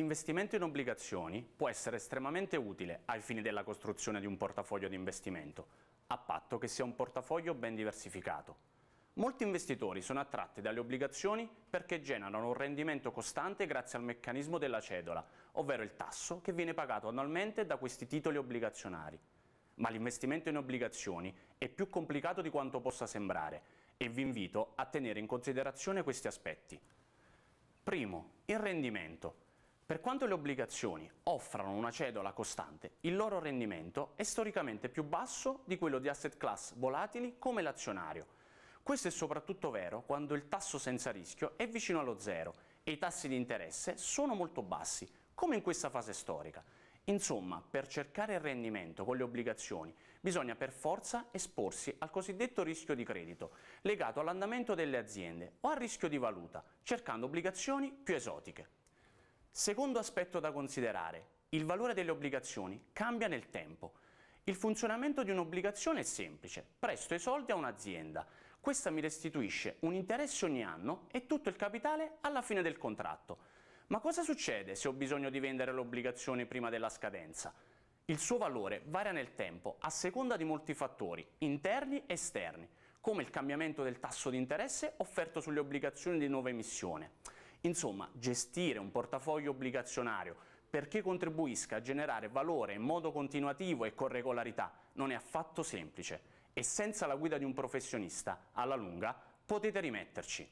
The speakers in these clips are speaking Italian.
L'investimento in obbligazioni può essere estremamente utile ai fini della costruzione di un portafoglio di investimento, a patto che sia un portafoglio ben diversificato. Molti investitori sono attratti dalle obbligazioni perché generano un rendimento costante grazie al meccanismo della cedola, ovvero il tasso che viene pagato annualmente da questi titoli obbligazionari. Ma l'investimento in obbligazioni è più complicato di quanto possa sembrare e vi invito a tenere in considerazione questi aspetti. Primo, il rendimento. Per quanto le obbligazioni offrano una cedola costante, il loro rendimento è storicamente più basso di quello di asset class volatili come l'azionario. Questo è soprattutto vero quando il tasso senza rischio è vicino allo zero e i tassi di interesse sono molto bassi, come in questa fase storica. Insomma, per cercare il rendimento con le obbligazioni bisogna per forza esporsi al cosiddetto rischio di credito, legato all'andamento delle aziende o al rischio di valuta, cercando obbligazioni più esotiche. Secondo aspetto da considerare, il valore delle obbligazioni cambia nel tempo. Il funzionamento di un'obbligazione è semplice, presto i soldi a un'azienda, questa mi restituisce un interesse ogni anno e tutto il capitale alla fine del contratto. Ma cosa succede se ho bisogno di vendere l'obbligazione prima della scadenza? Il suo valore varia nel tempo a seconda di molti fattori, interni e esterni, come il cambiamento del tasso di interesse offerto sulle obbligazioni di nuova emissione Insomma, gestire un portafoglio obbligazionario perché contribuisca a generare valore in modo continuativo e con regolarità non è affatto semplice e senza la guida di un professionista, alla lunga, potete rimetterci.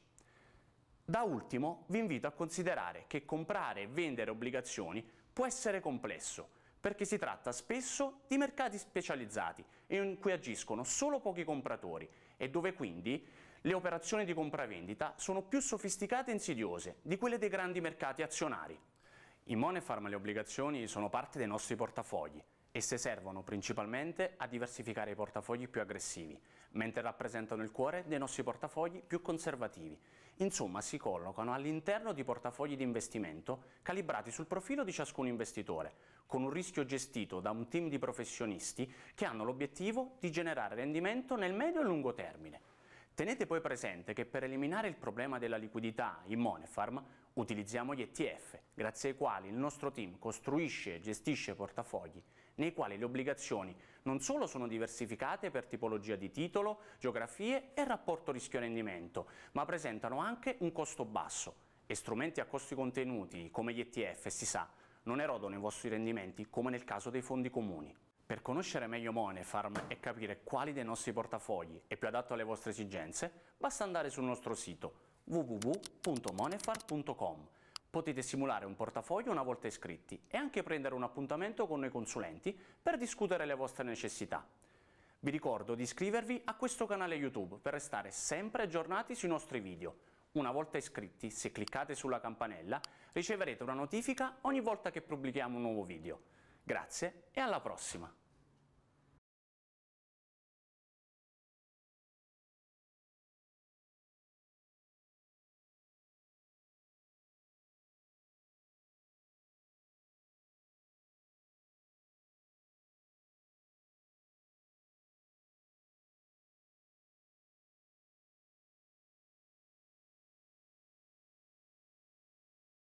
Da ultimo vi invito a considerare che comprare e vendere obbligazioni può essere complesso, perché si tratta spesso di mercati specializzati in cui agiscono solo pochi compratori e dove quindi le operazioni di compravendita sono più sofisticate e insidiose di quelle dei grandi mercati azionari. In Monefarm le obbligazioni sono parte dei nostri portafogli Esse servono principalmente a diversificare i portafogli più aggressivi, mentre rappresentano il cuore dei nostri portafogli più conservativi. Insomma, si collocano all'interno di portafogli di investimento calibrati sul profilo di ciascun investitore, con un rischio gestito da un team di professionisti che hanno l'obiettivo di generare rendimento nel medio e lungo termine. Tenete poi presente che per eliminare il problema della liquidità in Monefarm utilizziamo gli ETF, grazie ai quali il nostro team costruisce e gestisce portafogli nei quali le obbligazioni non solo sono diversificate per tipologia di titolo, geografie e rapporto rischio-rendimento, ma presentano anche un costo basso e strumenti a costi contenuti come gli ETF, si sa, non erodono i vostri rendimenti come nel caso dei fondi comuni. Per conoscere meglio Monefarm e capire quali dei nostri portafogli è più adatto alle vostre esigenze, basta andare sul nostro sito www.monefarm.com. Potete simulare un portafoglio una volta iscritti e anche prendere un appuntamento con noi consulenti per discutere le vostre necessità. Vi ricordo di iscrivervi a questo canale YouTube per restare sempre aggiornati sui nostri video. Una volta iscritti, se cliccate sulla campanella, riceverete una notifica ogni volta che pubblichiamo un nuovo video. Grazie e alla prossima!